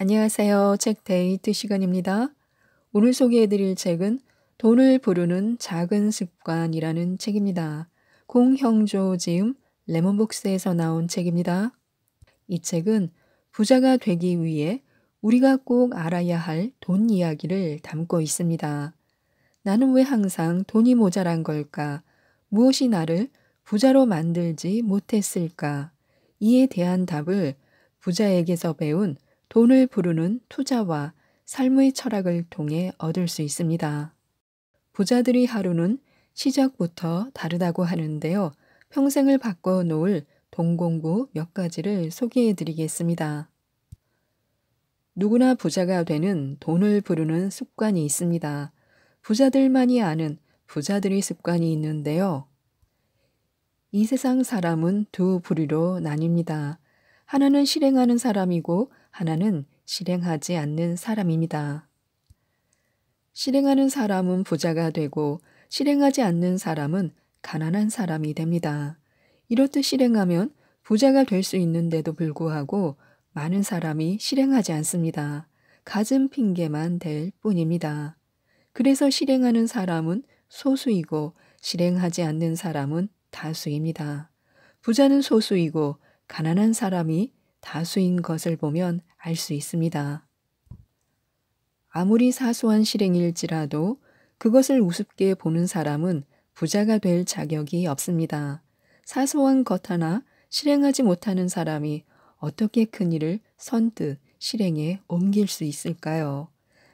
안녕하세요. 책 데이트 시간입니다. 오늘 소개해드릴 책은 돈을 부르는 작은 습관이라는 책입니다. 공형조 지음 레몬북스에서 나온 책입니다. 이 책은 부자가 되기 위해 우리가 꼭 알아야 할 돈 이야기를 담고 있습니다. 나는 왜 항상 돈이 모자란 걸까? 무엇이 나를 부자로 만들지 못했을까? 이에 대한 답을 부자에게서 배운 돈을 부르는 투자와 삶의 철학을 통해 얻을 수 있습니다. 부자들이 하루는 시작부터 다르다고 하는데요. 평생을 바꿔 놓을 동공부 몇 가지를 소개해 드리겠습니다. 누구나 부자가 되는 돈을 부르는 습관이 있습니다. 부자들만이 아는 부자들의 습관이 있는데요. 이 세상 사람은 두 부류로 나뉩니다. 하나는 실행하는 사람이고 하나는 실행하지 않는 사람입니다. 실행하는 사람은 부자가 되고 실행하지 않는 사람은 가난한 사람이 됩니다. 이렇듯 실행하면 부자가 될 수 있는데도 불구하고 많은 사람이 실행하지 않습니다. 가진 핑계만 될 뿐입니다. 그래서 실행하는 사람은 소수이고 실행하지 않는 사람은 다수입니다. 부자는 소수이고 가난한 사람이 다수인 것을 보면 알수 있습니다. 아무리 사소한 실행일지라도 그것을 우습게 보는 사람은 부자가 될 자격이 없습니다. 사소한 것 하나 실행하지 못하는 사람이 어떻게 큰 일을 선뜻 실행에 옮길 수 있을까요?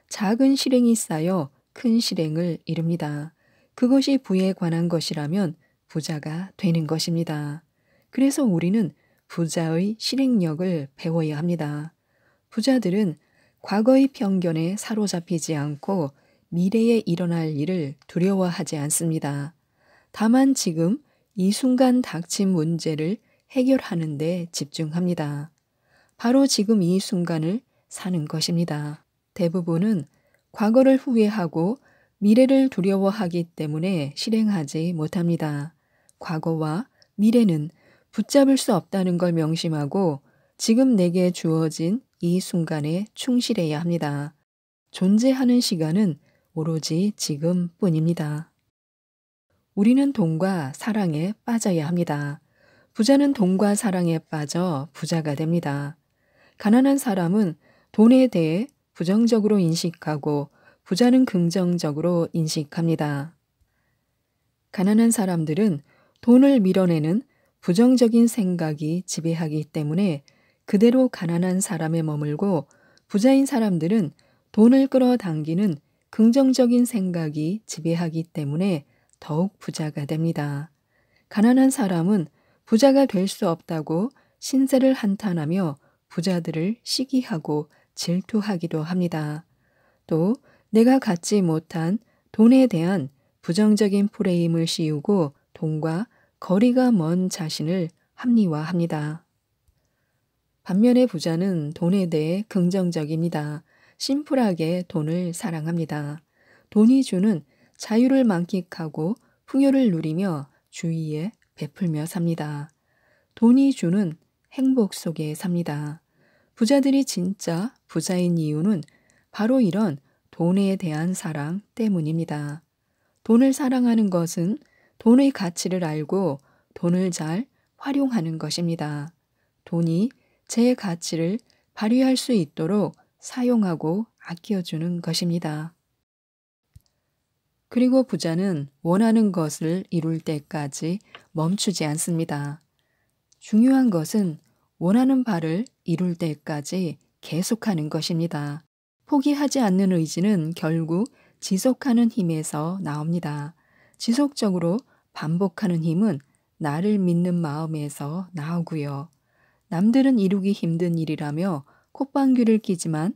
작은 실행이 쌓여 큰 실행을 이룹니다. 그것이 부에 관한 것이라면 부자가 되는 것입니다. 그래서 우리는 부자의 실행력을 배워야 합니다. 부자들은 과거의 편견에 사로잡히지 않고 미래에 일어날 일을 두려워하지 않습니다. 다만 지금 이 순간 닥친 문제를 해결하는 데 집중합니다. 바로 지금 이 순간을 사는 것입니다. 대부분은 과거를 후회하고 미래를 두려워하기 때문에 실행하지 못합니다. 과거와 미래는 붙잡을 수 없다는 걸 명심하고 지금 내게 주어진 이 순간에 충실해야 합니다. 존재하는 시간은 오로지 지금뿐입니다. 우리는 돈과 사랑에 빠져야 합니다. 부자는 돈과 사랑에 빠져 부자가 됩니다. 가난한 사람은 돈에 대해 부정적으로 인식하고 부자는 긍정적으로 인식합니다. 가난한 사람들은 돈을 밀어내는 부정적인 생각이 지배하기 때문에 그대로 가난한 사람에 머물고 부자인 사람들은 돈을 끌어당기는 긍정적인 생각이 지배하기 때문에 더욱 부자가 됩니다. 가난한 사람은 부자가 될 수 없다고 신세를 한탄하며 부자들을 시기하고 질투하기도 합니다. 또 내가 갖지 못한 돈에 대한 부정적인 프레임을 씌우고 돈과 거리가 먼 자신을 합리화합니다. 반면에 부자는 돈에 대해 긍정적입니다. 심플하게 돈을 사랑합니다. 돈이 주는 자유를 만끽하고 풍요를 누리며 주위에 베풀며 삽니다. 돈이 주는 행복 속에 삽니다. 부자들이 진짜 부자인 이유는 바로 이런 돈에 대한 사랑 때문입니다. 돈을 사랑하는 것은 돈의 가치를 알고 돈을 잘 활용하는 것입니다. 돈이 제 가치를 발휘할 수 있도록 사용하고 아껴주는 것입니다. 그리고 부자는 원하는 것을 이룰 때까지 멈추지 않습니다. 중요한 것은 원하는 바를 이룰 때까지 계속하는 것입니다. 포기하지 않는 의지는 결국 지속하는 힘에서 나옵니다. 지속적으로 반복하는 힘은 나를 믿는 마음에서 나오고요. 남들은 이루기 힘든 일이라며 콧방귀를 끼지만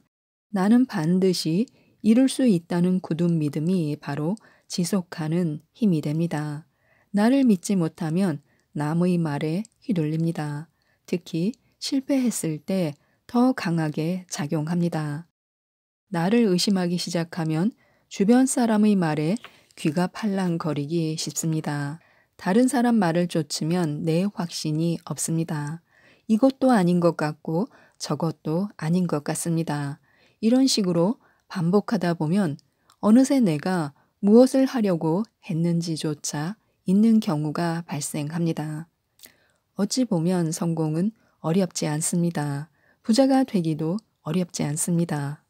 나는 반드시 이룰 수 있다는 굳은 믿음이 바로 지속하는 힘이 됩니다. 나를 믿지 못하면 남의 말에 휘둘립니다. 특히 실패했을 때 더 강하게 작용합니다. 나를 의심하기 시작하면 주변 사람의 말에 귀가 팔랑거리기 쉽습니다. 다른 사람 말을 쫓으면 내 확신이 없습니다. 이것도 아닌 것 같고 저것도 아닌 것 같습니다. 이런 식으로 반복하다 보면 어느새 내가 무엇을 하려고 했는지조차 있는 경우가 발생합니다. 어찌 보면 성공은 어렵지 않습니다. 부자가 되기도 어렵지 않습니다.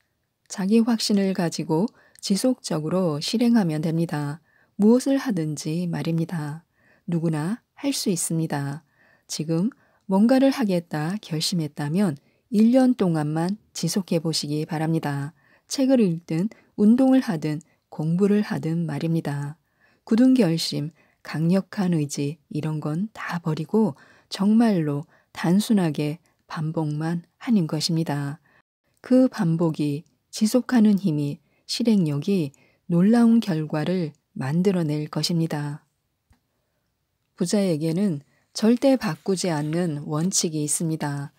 자기 확신을 가지고 지속적으로 실행하면 됩니다. 무엇을 하든지 말입니다. 누구나 할 수 있습니다. 지금 뭔가를 하겠다 결심했다면 1년 동안만 지속해 보시기 바랍니다. 책을 읽든 운동을 하든 공부를 하든 말입니다. 굳은 결심, 강력한 의지 이런 건 다 버리고 정말로 단순하게 반복만 하는 것입니다. 그 반복이 지속하는 힘이 실행력이 놀라운 결과를 만들어낼 것입니다. 부자에게는 절대 바꾸지 않는 원칙이 있습니다.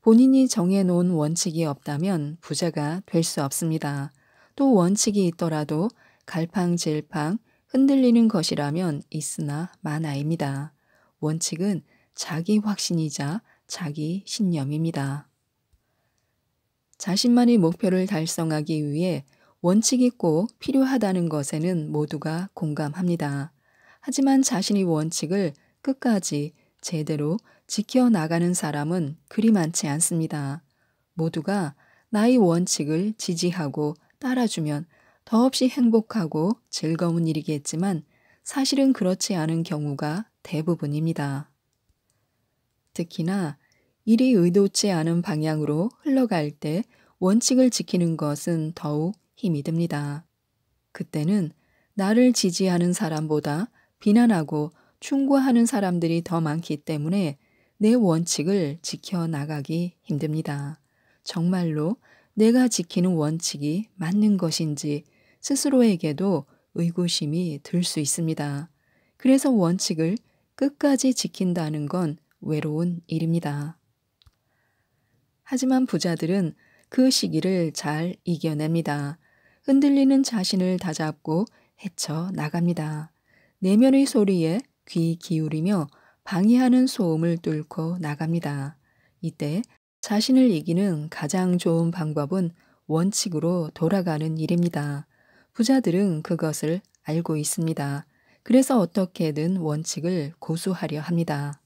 본인이 정해놓은 원칙이 없다면 부자가 될 수 없습니다. 또 원칙이 있더라도 갈팡질팡 흔들리는 것이라면 있으나 마나입니다. 원칙은 자기 확신이자 자기 신념입니다. 자신만의 목표를 달성하기 위해 원칙이 꼭 필요하다는 것에는 모두가 공감합니다. 하지만 자신의 원칙을 끝까지 제대로 지켜나가는 사람은 그리 많지 않습니다. 모두가 나의 원칙을 지지하고 따라주면 더없이 행복하고 즐거운 일이겠지만 사실은 그렇지 않은 경우가 대부분입니다. 특히나 일이 의도치 않은 방향으로 흘러갈 때 원칙을 지키는 것은 더욱 힘이 듭니다. 그때는 나를 지지하는 사람보다 비난하고 충고하는 사람들이 더 많기 때문에 내 원칙을 지켜나가기 힘듭니다. 정말로 내가 지키는 원칙이 맞는 것인지 스스로에게도 의구심이 들 수 있습니다. 그래서 원칙을 끝까지 지킨다는 건 외로운 일입니다. 하지만 부자들은 그 시기를 잘 이겨냅니다. 흔들리는 자신을 다잡고 헤쳐 나갑니다. 내면의 소리에 귀 기울이며 방해하는 소음을 뚫고 나갑니다. 이때 자신을 이기는 가장 좋은 방법은 원칙으로 돌아가는 일입니다. 부자들은 그것을 알고 있습니다. 그래서 어떻게든 원칙을 고수하려 합니다.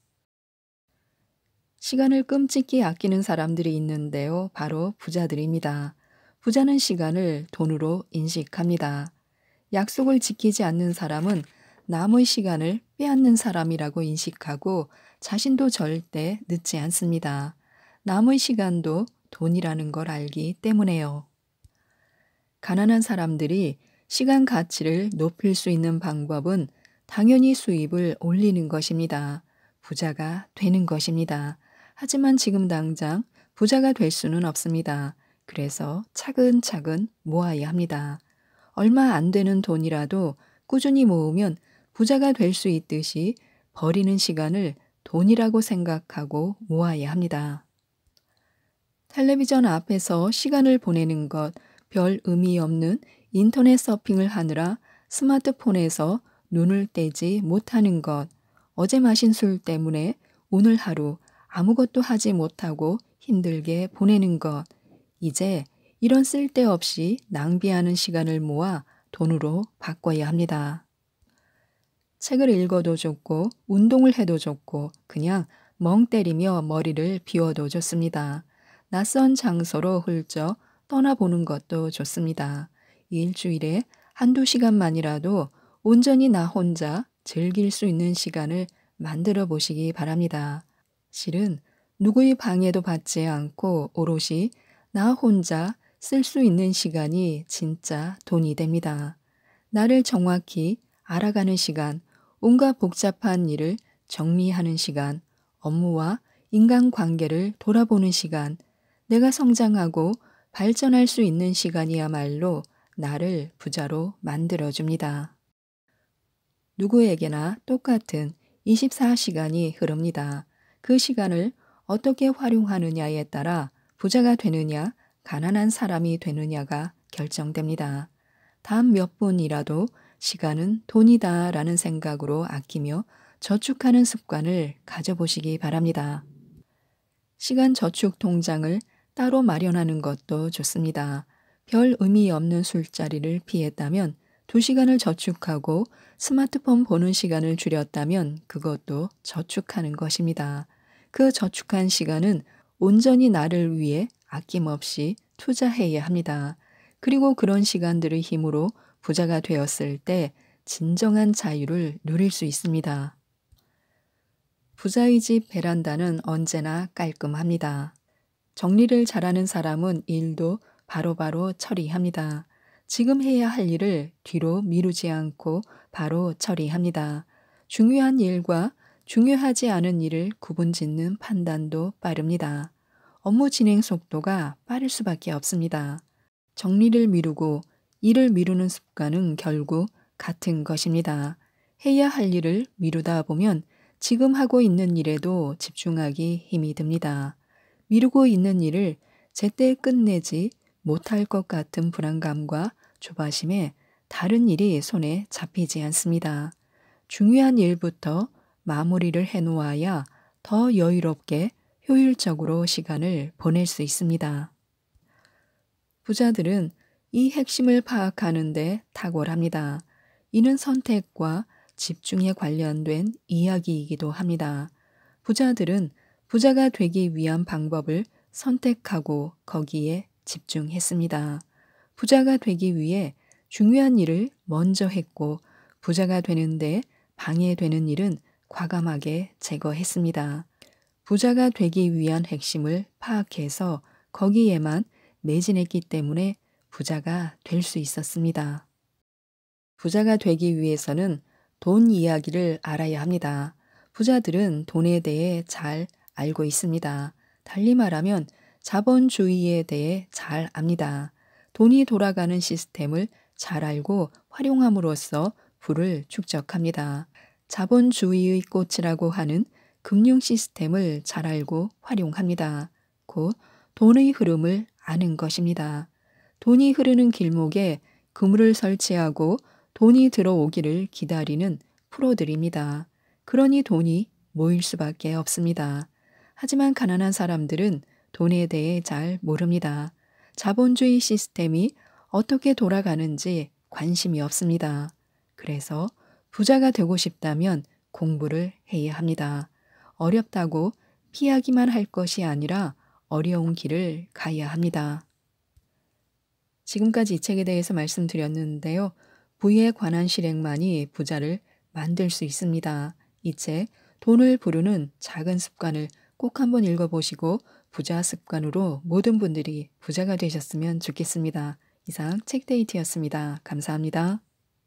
시간을 끔찍히 아끼는 사람들이 있는데요. 바로 부자들입니다. 부자는 시간을 돈으로 인식합니다. 약속을 지키지 않는 사람은 남의 시간을 빼앗는 사람이라고 인식하고 자신도 절대 늦지 않습니다. 남의 시간도 돈이라는 걸 알기 때문에요. 가난한 사람들이 시간 가치를 높일 수 있는 방법은 당연히 수입을 올리는 것입니다. 부자가 되는 것입니다. 하지만 지금 당장 부자가 될 수는 없습니다. 그래서 차근차근 모아야 합니다. 얼마 안 되는 돈이라도 꾸준히 모으면 부자가 될 수 있듯이 버리는 시간을 돈이라고 생각하고 모아야 합니다. 텔레비전 앞에서 시간을 보내는 것별 의미 없는 인터넷 서핑을 하느라 스마트폰에서 눈을 떼지 못하는 것, 어제 마신 술 때문에 오늘 하루 아무것도 하지 못하고 힘들게 보내는 것, 이제 이런 쓸데없이 낭비하는 시간을 모아 돈으로 바꿔야 합니다. 책을 읽어도 좋고 운동을 해도 좋고 그냥 멍 때리며 머리를 비워도 좋습니다. 낯선 장소로 훌쩍 떠나보는 것도 좋습니다. 일주일에 한두 시간만이라도 온전히 나 혼자 즐길 수 있는 시간을 만들어 보시기 바랍니다. 실은 누구의 방해도 받지 않고 오롯이 나 혼자 쓸 수 있는 시간이 진짜 돈이 됩니다. 나를 정확히 알아가는 시간, 온갖 복잡한 일을 정리하는 시간, 업무와 인간관계를 돌아보는 시간, 내가 성장하고 발전할 수 있는 시간이야말로 나를 부자로 만들어줍니다. 누구에게나 똑같은 24시간이 흐릅니다. 그 시간을 어떻게 활용하느냐에 따라 부자가 되느냐, 가난한 사람이 되느냐가 결정됩니다. 단 몇 분이라도 시간은 돈이다 라는 생각으로 아끼며 저축하는 습관을 가져보시기 바랍니다. 시간 저축 통장을 따로 마련하는 것도 좋습니다. 별 의미 없는 술자리를 피했다면 2시간을 저축하고 스마트폰 보는 시간을 줄였다면 그것도 저축하는 것입니다. 그 저축한 시간은 온전히 나를 위해 아낌없이 투자해야 합니다. 그리고 그런 시간들을 힘으로 부자가 되었을 때 진정한 자유를 누릴 수 있습니다. 부자의 집 베란다는 언제나 깔끔합니다. 정리를 잘하는 사람은 일도 바로바로 바로 처리합니다. 지금 해야 할 일을 뒤로 미루지 않고 바로 처리합니다. 중요한 일과 중요하지 않은 일을 구분 짓는 판단도 빠릅니다. 업무 진행 속도가 빠를 수밖에 없습니다. 정리를 미루고 일을 미루는 습관은 결국 같은 것입니다. 해야 할 일을 미루다 보면 지금 하고 있는 일에도 집중하기 힘이 듭니다. 미루고 있는 일을 제때 끝내지 못할 것 같은 불안감과 조바심에 다른 일이 손에 잡히지 않습니다. 중요한 일부터 마무리를 해놓아야 더 여유롭게 효율적으로 시간을 보낼 수 있습니다. 부자들은 이 핵심을 파악하는데 탁월합니다. 이는 선택과 집중에 관련된 이야기이기도 합니다. 부자들은 부자가 되기 위한 방법을 선택하고 거기에 집중했습니다. 부자가 되기 위해 중요한 일을 먼저 했고 부자가 되는데 방해되는 일은 과감하게 제거했습니다. 부자가 되기 위한 핵심을 파악해서 거기에만 매진했기 때문에 부자가 될 수 있었습니다. 부자가 되기 위해서는 돈 이야기를 알아야 합니다. 부자들은 돈에 대해 잘 알고 있습니다. 달리 말하면 자본주의에 대해 잘 압니다. 돈이 돌아가는 시스템을 잘 알고 활용함으로써 부를 축적합니다. 자본주의의 꽃이라고 하는 금융 시스템을 잘 알고 활용합니다. 곧 돈의 흐름을 아는 것입니다. 돈이 흐르는 길목에 그물을 설치하고 돈이 들어오기를 기다리는 프로들입니다. 그러니 돈이 모일 수밖에 없습니다. 하지만 가난한 사람들은 돈에 대해 잘 모릅니다. 자본주의 시스템이 어떻게 돌아가는지 관심이 없습니다. 그래서 부자가 되고 싶다면 공부를 해야 합니다. 어렵다고 피하기만 할 것이 아니라 어려운 길을 가야 합니다. 지금까지 이 책에 대해서 말씀드렸는데요. 부에 관한 실행만이 부자를 만들 수 있습니다. 이 책 돈을 부르는 작은 습관을 꼭 한번 읽어보시고 부자 습관으로 모든 분들이 부자가 되셨으면 좋겠습니다. 이상 책데이트였습니다. 감사합니다.